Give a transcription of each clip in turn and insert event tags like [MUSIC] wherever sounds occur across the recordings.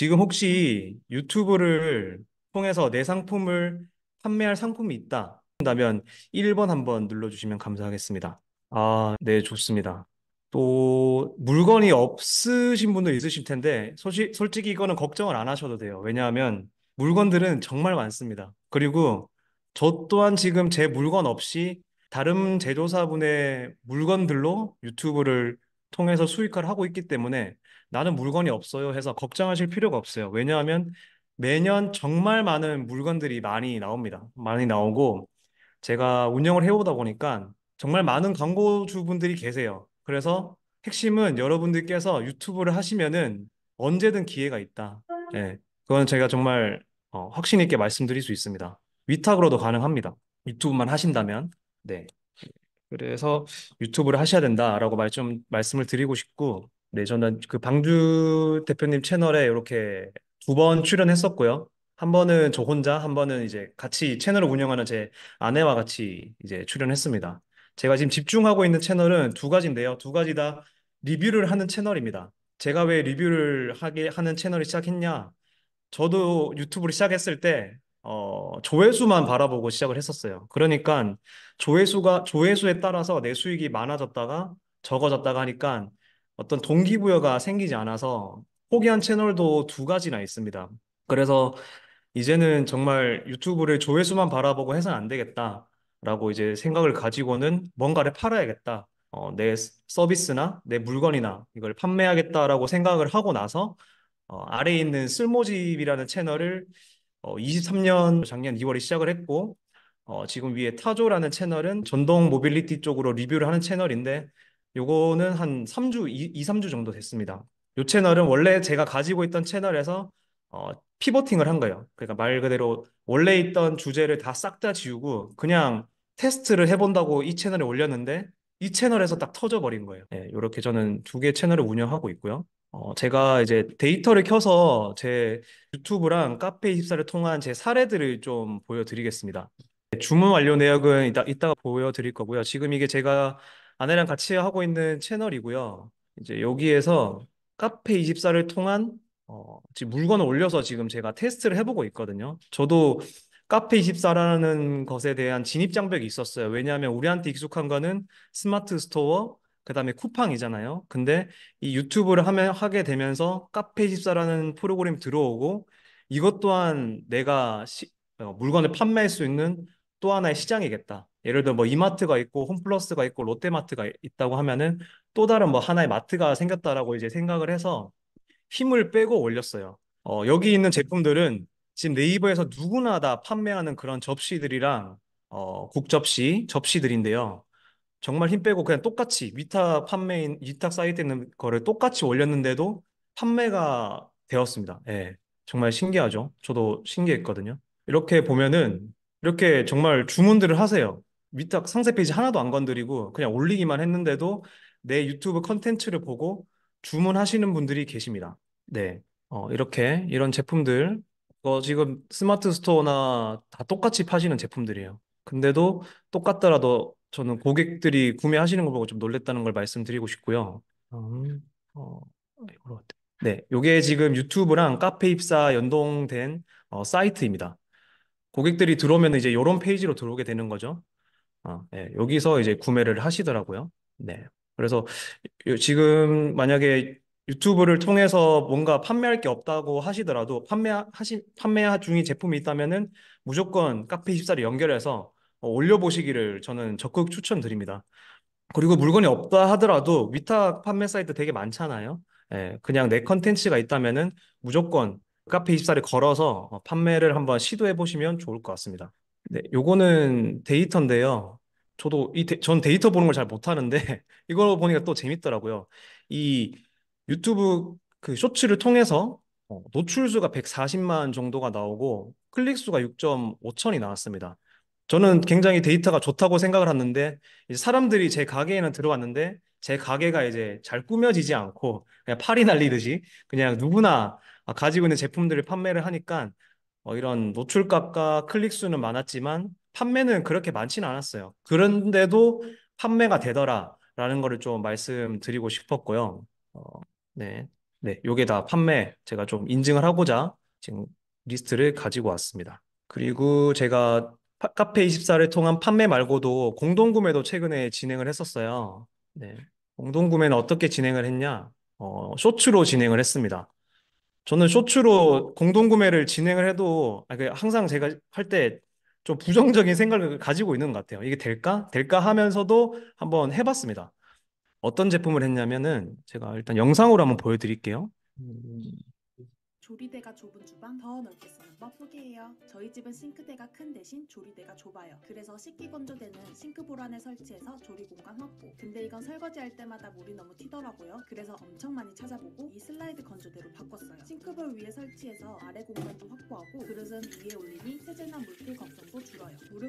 지금 혹시 유튜브를 통해서 내 상품을 판매할 상품이 있다 한다면 1번 한번 눌러주시면 감사하겠습니다. 아, 네, 좋습니다. 또 물건이 없으신 분도 있으실 텐데 소시, 솔직히 이거는 걱정을 안 하셔도 돼요. 왜냐하면 물건들은 정말 많습니다. 그리고 저 또한 지금 제 물건 없이 다른 제조사분의 물건들로 유튜브를 통해서 수익화를 하고 있기 때문에 나는 물건이 없어요 해서 걱정하실 필요가 없어요. 왜냐하면 매년 정말 많은 물건들이 많이 나옵니다. 많이 나오고 제가 운영을 해오다 보니까 정말 많은 광고주분들이 계세요. 그래서 핵심은 여러분들께서 유튜브를 하시면은 언제든 기회가 있다. 예. 네, 그건 제가 정말 어, 확신 있게 말씀드릴 수 있습니다. 위탁으로도 가능합니다. 유튜브만 하신다면. 네. 그래서 유튜브를 하셔야 된다라고 말 좀 말씀을 드리고 싶고, 네, 저는 그 방주 대표님 채널에 이렇게 두 번 출연했었고요. 한 번은 저 혼자, 한 번은 이제 같이 채널을 운영하는 제 아내와 같이 이제 출연했습니다. 제가 지금 집중하고 있는 채널은 두 가지인데요. 두 가지 다 리뷰를 하는 채널입니다. 제가 왜 리뷰를 하게 하는 채널을 시작했냐? 저도 유튜브를 시작했을 때 어, 조회수만 바라보고 시작을 했었어요. 그러니까 조회수가 조회수에 따라서 내 수익이 많아졌다가 적어졌다가 하니까 어떤 동기부여가 생기지 않아서 포기한 채널도 두 가지나 있습니다. 그래서 이제는 정말 유튜브를 조회수만 바라보고 해선안 되겠다라고 이제 생각을 가지고는 뭔가를 팔아야겠다. 어, 내 서비스나 내 물건이나 이걸 판매하겠다라고 생각을 하고 나서 어, 아래에 있는 쓸모집이라는 채널을 어, 23년 작년 2월에 시작을 했고 어, 지금 위에 타조라는 채널은 전동 모빌리티 쪽으로 리뷰를 하는 채널인데 요거는 한 3주, 2, 3주 정도 됐습니다. 요 채널은 원래 제가 가지고 있던 채널에서 어, 피버팅을 한 거예요. 그러니까 말 그대로 원래 있던 주제를 다 싹다 다 지우고 그냥 테스트를 해본다고 이 채널에 올렸는데 이 채널에서 딱 터져버린 거예요. 네, 이렇게 저는 두 개 채널을 운영하고 있고요. 어, 제가 이제 데이터를 켜서 제 유튜브랑 카페24를 통한 제 사례들을 좀 보여드리겠습니다. 주문 완료 내역은 이따, 이따가 보여드릴 거고요. 지금 이게 제가 아내랑 같이 하고 있는 채널이고요. 이제 여기에서 카페24를 통한 어, 지금 물건을 올려서 지금 제가 테스트를 해보고 있거든요. 저도 카페24라는 것에 대한 진입장벽이 있었어요. 왜냐하면 우리한테 익숙한 거는 스마트 스토어, 그다음에 쿠팡이잖아요. 근데 이 유튜브를 하면 하게 되면서 카페 집사라는 프로그램 들어오고 이것 또한 내가 시, 어, 물건을 판매할 수 있는 또 하나의 시장이겠다. 예를 들어 뭐 이마트가 있고 홈플러스가 있고 롯데마트가 있다고 하면은 또 다른 뭐 하나의 마트가 생겼다라고 이제 생각을 해서 힘을 빼고 올렸어요. 어, 여기 있는 제품들은 지금 네이버에서 누구나 다 판매하는 그런 접시들이랑 어, 국접시, 접시들인데요. 정말 힘 빼고 그냥 똑같이 위탁 판매인 위탁 사이트에 있는 거를 똑같이 올렸는데도 판매가 되었습니다. 예. 정말 신기하죠. 저도 신기했거든요. 이렇게 보면은 이렇게 정말 주문들을 하세요. 위탁 상세 페이지 하나도 안 건드리고 그냥 올리기만 했는데도 내 유튜브 컨텐츠를 보고 주문하시는 분들이 계십니다. 네. 어, 이렇게 이런 제품들 어, 지금 스마트 스토어나 다 똑같이 파시는 제품들이에요. 근데도 똑같더라도 저는 고객들이 구매하시는 거 보고 좀 놀랬다는 걸 말씀드리고 싶고요. 음, 어, 아, 네, 요게 지금 유튜브랑 카페 입사 연동된 어, 사이트입니다. 고객들이 들어오면 이제 이런 페이지로 들어오게 되는 거죠. 어, 네, 여기서 이제 구매를 하시더라고요. 네. 그래서 요- 지금 만약에 유튜브를 통해서 뭔가 판매할 게 없다고 하시더라도 판매하시 판매 중인 제품이 있다면은 무조건 카페24를 연결해서 어, 올려보시기를 저는 적극 추천드립니다. 그리고 물건이 없다 하더라도 위탁 판매 사이트 되게 많잖아요. 예, 그냥 내 컨텐츠가 있다면 무조건 카페24를 걸어서 어, 판매를 한번 시도해 보시면 좋을 것 같습니다. 네, 요거는 데이터인데요. 저도 이 데, 전 데이터 보는 걸 잘 못하는데 [LAUGHS] 이걸 보니까 또 재밌더라고요. 이 유튜브 그 쇼츠를 통해서 어, 노출수가 140만 정도가 나오고 클릭수가 6.5천이 나왔습니다. 저는 굉장히 데이터가 좋다고 생각을 하는데 사람들이 제 가게에는 들어왔는데 제 가게가 이제 잘 꾸며지지 않고 그냥 팔이 날리듯이 그냥 누구나 가지고 있는 제품들을 판매를 하니까 어, 이런 노출값과 클릭수는 많았지만 판매는 그렇게 많지는 않았어요. 그런데도 판매가 되더라라는 거를 좀 말씀드리고 싶었고요. 어, 네, 네, 요게 다 판매 제가 좀 인증을 하고자 지금 리스트를 가지고 왔습니다. 그리고 제가 카페24를 통한 판매 말고도 공동구매도 최근에 진행을 했었어요. 네. 공동구매는 어떻게 진행을 했냐? 어, 쇼츠로 진행을 했습니다. 저는 쇼츠로 공동구매를 진행을 해도 아, 그 항상 제가 할 때 좀 부정적인 생각을 가지고 있는 것 같아요. 이게 될까? 될까 하면서도 한번 해봤습니다. 어떤 제품을 했냐면은 제가 일단 영상으로 한번 보여드릴게요. 음. 싱크대가 좁은 주방 더 넓게 쓰는 법 소개해요. 저희 집은 싱크대가 큰 대신 조리대가 좁아요. 그래서 식기 건조대는 싱크 보란에 설치해서 조리 공간 확보. 근데 이건 설거지할 때마다 물이 너무 튀더라고요. 그래서 엄청 많이 찾아보고 이 슬라이드 건조대로 바꿨어요. 싱크볼 위에 설치해서 아래 공간도 확보하고 그릇은 위에 올리니 세제나 물기 검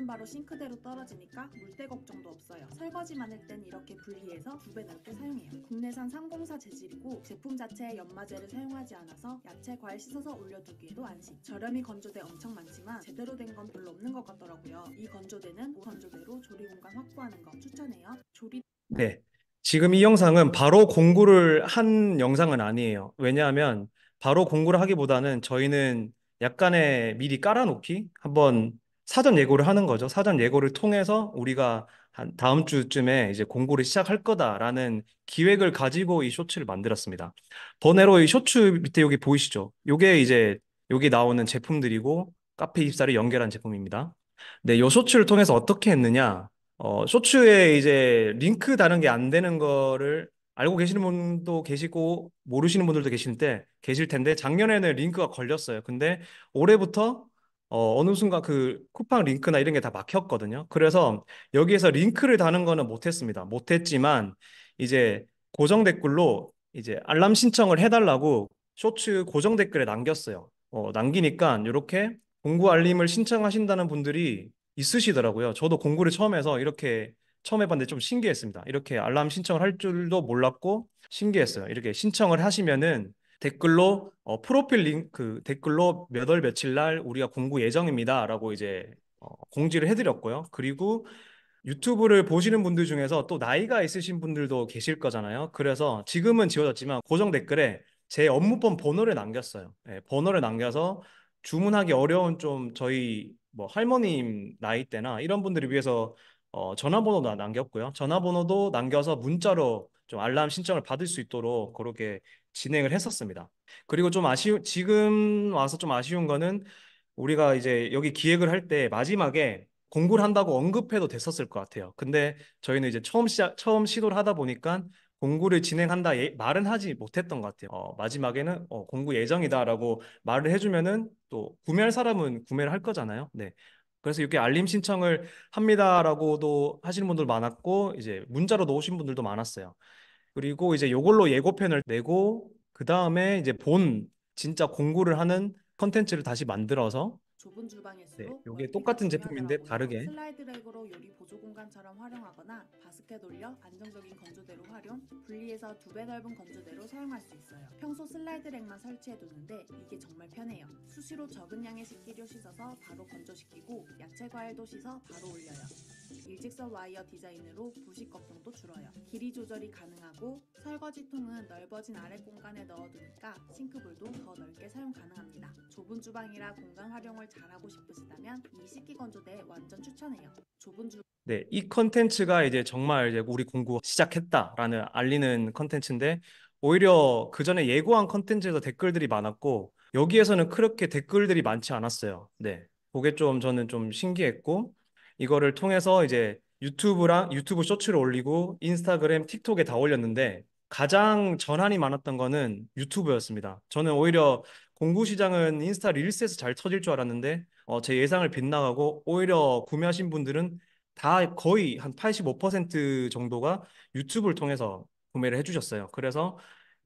바로 싱크대로 떨어지니까 물때 걱정도 없어요. 설거지 만을땐 이렇게 분리해서 두배 넓게 사용해요. 국내산 상공사 재질이고 제품 자체에 연마제를 사용하지 않아서 야채 과일 씻어서 올려두기에도 안심. 저렴이 건조대 엄청 많지만 제대로 된 건 별로 없는 것 같더라고요. 이 건조대는 건조대로 조리 공간 확보하는 거 추천해요. 조리 네. 지금 이 영상은 바로 공구를 한 영상은 아니에요. 왜냐하면 바로 공구를 하기보다는 저희는 약간의 미리 깔아놓기 한번 사전 예고를 하는 거죠. 사전 예고를 통해서 우리가 한 다음 주쯤에 이제 공고를 시작할 거다라는 기획을 가지고 이 쇼츠를 만들었습니다. 번외로 이 쇼츠 밑에 여기 보이시죠? 요게 이제 여기 나오는 제품들이고 카페 입사를 연결한 제품입니다. 네, 요 쇼츠를 통해서 어떻게 했느냐? 어, 쇼츠에 이제 링크 다른 게 안 되는 거를 알고 계시는 분도 계시고 모르시는 분들도 계실 때 계실 텐데 작년에는 링크가 걸렸어요. 근데 올해부터 어, 어느 순간 그 쿠팡 링크나 이런 게 다 막혔거든요. 그래서 여기에서 링크를 다는 거는 못했습니다. 못했지만 이제 고정 댓글로 이제 알람 신청을 해달라고 쇼츠 고정 댓글에 남겼어요. 어, 남기니까 이렇게 공구 알림을 신청하신다는 분들이 있으시더라고요. 저도 공구를 처음 해서 이렇게 처음 해봤는데 좀 신기했습니다. 이렇게 알람 신청을 할 줄도 몰랐고 신기했어요. 이렇게 신청을 하시면은 댓글로 어, 프로필 링크 그 댓글로 몇 월 며칠 날 우리가 공부 예정입니다라고 이제 어, 공지를 해드렸고요. 그리고 유튜브를 보시는 분들 중에서 또 나이가 있으신 분들도 계실 거잖아요. 그래서 지금은 지워졌지만 고정 댓글에 제업무법 번호를 남겼어요. 네, 번호를 남겨서 주문하기 어려운 좀 저희 뭐 할머님 나이 때나 이런 분들을 위해서 어, 전화번호도 남겼고요. 전화번호도 남겨서 문자로 좀 알람 신청을 받을 수 있도록 그렇게 진행을 했었습니다. 그리고 좀아쉬 지금 와서 좀 아쉬운 거는 우리가 이제 여기 기획을 할 때 마지막에 공고를 한다고 언급해도 됐었을 것 같아요. 근데 저희는 이제 처음 시작, 처음 시도를 하다 보니까 공구를 진행한다 예, 말은 하지 못했던 것 같아요. 어, 마지막에는 어, 공구 예정이다라고 말을 해주면은 또 구매할 사람은 구매를 할 거잖아요. 네. 그래서 이렇게 알림 신청을 합니다라고도 하시는 분들 많았고 이제 문자로 넣으신 분들도 많았어요. 그리고 이제 요걸로 예고편을 내고 그 다음에 이제 본 진짜 공구를 하는 컨텐츠를 다시 만들어서 좁은 주방에서록 네, 이게 똑같은 제품인데 다르게 슬라이드랙으로 요리 보조 공간처럼 활용하거나 바스켓 돌려 안정적인 건조대로 활용, 분리해서 두 배 넓은 건조대로 사용할 수 있어요. 평소 슬라이드랙만 설치해뒀는데 이게 정말 편해요. 수시로 적은 양의 식기류 씻어서 바로 건조시키고 야채 과일도 씻어 바로 올려요. 일직선 와이어 디자인으로 부식 걱정도 줄어요. 길이 조절이 가능하고 설거지통은 넓어진 아래 공간에 넣어두니까 싱크볼도 더 넓게 사용 가능합니다. 좁은 주방이라 공간 활용을 잘하고 싶으시다면 이 식기 건조대 완전 추천해요. 좁은 주 네, 이 컨텐츠가 이제 정말 이제 우리 공구 시작했다라는 알리는 컨텐츠인데 오히려 그 전에 예고한 컨텐츠에서 댓글들이 많았고 여기에서는 그렇게 댓글들이 많지 않았어요. 네. 그게 좀 저는 좀 신기했고 이거를 통해서 이제 유튜브랑 유튜브 쇼츠를 올리고 인스타그램, 틱톡에 다 올렸는데 가장 전환이 많았던 거는 유튜브였습니다. 저는 오히려 공구 시장은 인스타 릴스에서 잘 터질 줄 알았는데 어, 제 예상을 빗나가고 오히려 구매하신 분들은 다 거의 한 85% 정도가 유튜브를 통해서 구매를 해주셨어요. 그래서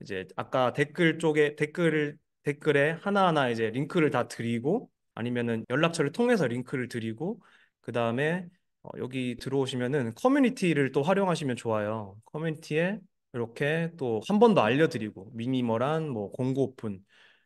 이제 아까 댓글 쪽에 댓글을 댓글에 하나하나 이제 링크를 다 드리고 아니면은 연락처를 통해서 링크를 드리고 그 다음에 어, 여기 들어오시면은 커뮤니티를 또 활용하시면 좋아요. 커뮤니티에 이렇게 또 한 번 더 알려드리고 미니멀한 뭐 공고 오픈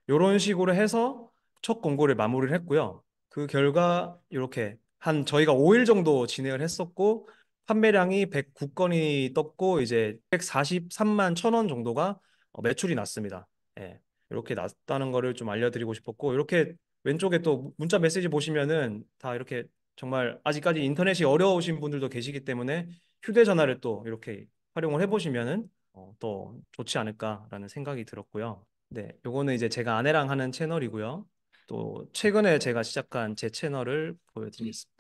이런 식으로 해서 첫 공고를 마무리를 했고요. 그 결과 이렇게 한 저희가 5일 정도 진행을 했었고 판매량이 109건이 떴고 이제 143만 천원 정도가 어, 매출이 났습니다. 예. 이렇게 났다는 거를 좀 알려드리고 싶었고 이렇게 왼쪽에 또 문자 메시지 보시면은 다 이렇게 정말 아직까지 인터넷이 어려우신 분들도 계시기 때문에 휴대전화를 또 이렇게 활용을 해보시면은 또 어, 좋지 않을까라는 생각이 들었고요. 네, 요거는 이제 제가 아내랑 하는 채널이고요. 또 최근에 제가 시작한 제 채널을 보여드리겠습니다.